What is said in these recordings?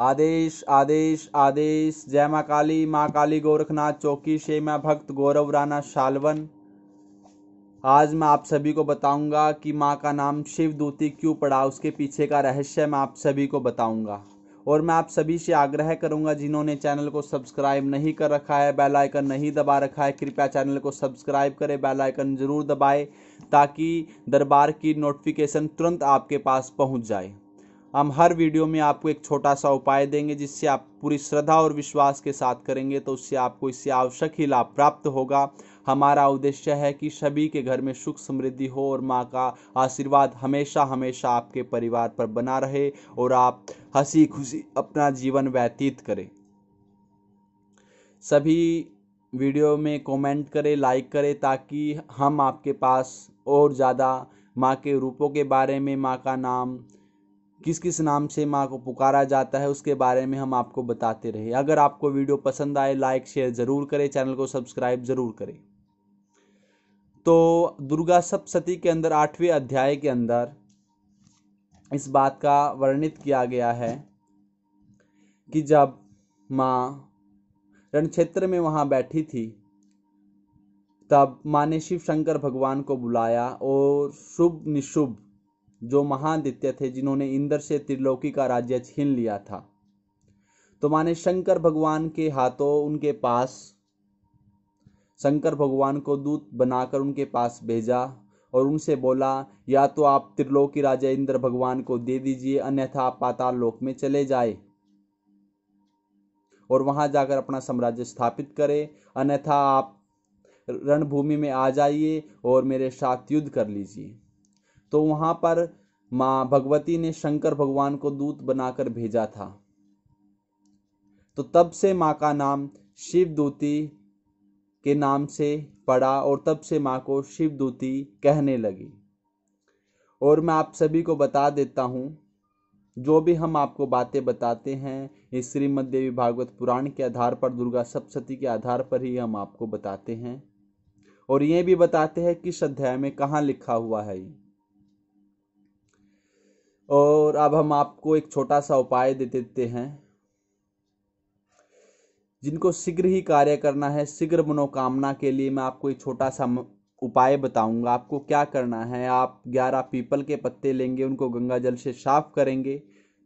आदेश आदेश आदेश जय माँ काली माँ काली गोरखनाथ चौकी शेमा भक्त गौरव राणा शालवन आज मैं आप सभी को बताऊंगा कि माँ का नाम शिव दूती क्यों पड़ा उसके पीछे का रहस्य मैं आप सभी को बताऊंगा और मैं आप सभी से आग्रह करूंगा जिन्होंने चैनल को सब्सक्राइब नहीं कर रखा है बेल आइकन नहीं दबा रखा है कृपया चैनल को सब्सक्राइब करें बेल आइकन ज़रूर दबाएं ताकि दरबार की नोटिफिकेशन तुरंत आपके पास पहुंच जाए हम हर वीडियो में आपको एक छोटा सा उपाय देंगे जिससे आप पूरी श्रद्धा और विश्वास के साथ करेंगे तो उससे आपको इससे आवश्यक ही लाभ प्राप्त होगा हमारा उद्देश्य है कि सभी के घर में सुख समृद्धि हो और माँ का आशीर्वाद हमेशा हमेशा आपके परिवार पर बना रहे और आप हंसी खुशी अपना जीवन व्यतीत करें सभी वीडियो में कमेंट करें लाइक करें ताकि हम आपके पास और ज़्यादा माँ के रूपों के बारे में माँ का नाम किस किस नाम से माँ को पुकारा जाता है उसके बारे में हम आपको बताते रहे अगर आपको वीडियो पसंद आए लाइक शेयर ज़रूर करें चैनल को सब्सक्राइब ज़रूर करें तो दुर्गा सप्तती के अंदर आठवें अध्याय के अंदर इस बात का वर्णित किया गया है कि जब माँ रणक्षेत्र में वहाँ बैठी थी तब माँ ने शिव शंकर भगवान को बुलाया और शुभ निशुभ जो महान दित्य थे जिन्होंने इंद्र से त्रिलोकी का राज्य छीन लिया था तो माने शंकर भगवान के हाथों उनके पास शंकर भगवान को दूत बनाकर उनके पास भेजा और उनसे बोला या तो आप त्रिलोकी राजा इंद्र भगवान को दे दीजिए अन्यथा आप पाताल लोक में चले जाए और वहां जाकर अपना साम्राज्य स्थापित करें अन्यथा आप रणभूमि में आ जाइए और मेरे साथ युद्ध कर लीजिए तो वहाँ पर माँ भगवती ने शंकर भगवान को दूत बनाकर भेजा था तो तब से माँ का नाम शिवदूती के नाम से पड़ा और तब से माँ को शिवदूती कहने लगी और मैं आप सभी को बता देता हूँ जो भी हम आपको बातें बताते हैं इस श्रीमद देवी भागवत पुराण के आधार पर दुर्गा सप्तती के आधार पर ही हम आपको बताते हैं और ये भी बताते हैं किस अध्याय में कहाँ लिखा हुआ है ये और अब हम आपको एक छोटा सा उपाय दे देते हैं जिनको शीघ्र ही कार्य करना है शीघ्र मनोकामना के लिए मैं आपको एक छोटा सा उपाय बताऊंगा आपको क्या करना है आप ग्यारह पीपल के पत्ते लेंगे उनको गंगा जल से साफ करेंगे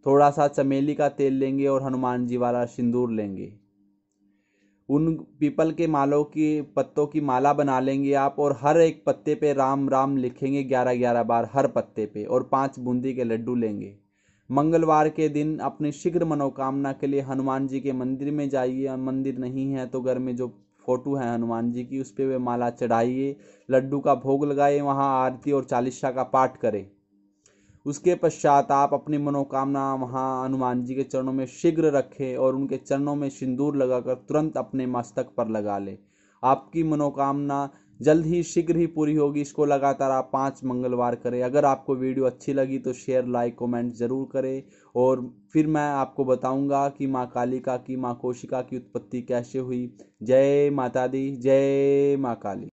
थोड़ा सा चमेली का तेल लेंगे और हनुमान जी वाला सिंदूर लेंगे उन पीपल के मालों की पत्तों की माला बना लेंगे आप और हर एक पत्ते पे राम राम लिखेंगे ग्यारह ग्यारह बार हर पत्ते पे और पांच बूंदी के लड्डू लेंगे मंगलवार के दिन अपनी शीघ्र मनोकामना के लिए हनुमान जी के मंदिर में जाइए मंदिर नहीं है तो घर में जो फ़ोटो है हनुमान जी की उस पर वे माला चढ़ाइए लड्डू का भोग लगाए वहाँ आरती और चालीसा का पाठ करें उसके पश्चात आप अपनी मनोकामना वहाँ हनुमान जी के चरणों में शीघ्र रखें और उनके चरणों में सिंदूर लगाकर तुरंत अपने मस्तक पर लगा लें आपकी मनोकामना जल्द ही शीघ्र ही पूरी होगी इसको लगातार आप पाँच मंगलवार करें अगर आपको वीडियो अच्छी लगी तो शेयर लाइक कमेंट ज़रूर करें और फिर मैं आपको बताऊंगा कि माँ कालिका की माँ कोशिका की उत्पत्ति कैसे हुई जय माता दी जय माँ काली